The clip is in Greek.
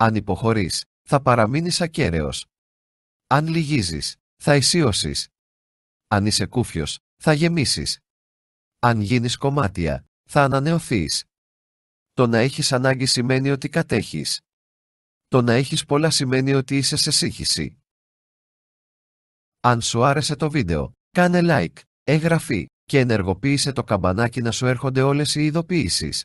Αν υποχωρείς, θα παραμείνεις ακέραιος. Αν λυγίζεις, θα ισίωσεις. Αν είσαι κούφιος, θα γεμίσεις. Αν γίνεις κομμάτια, θα ανανεωθείς. Το να έχεις ανάγκη σημαίνει ότι κατέχεις. Το να έχεις πολλά σημαίνει ότι είσαι σε σύγχυση. Αν σου άρεσε το βίντεο, κάνε like, εγγραφή και ενεργοποίησε το καμπανάκι να σου έρχονται όλες οι ειδοποιήσεις.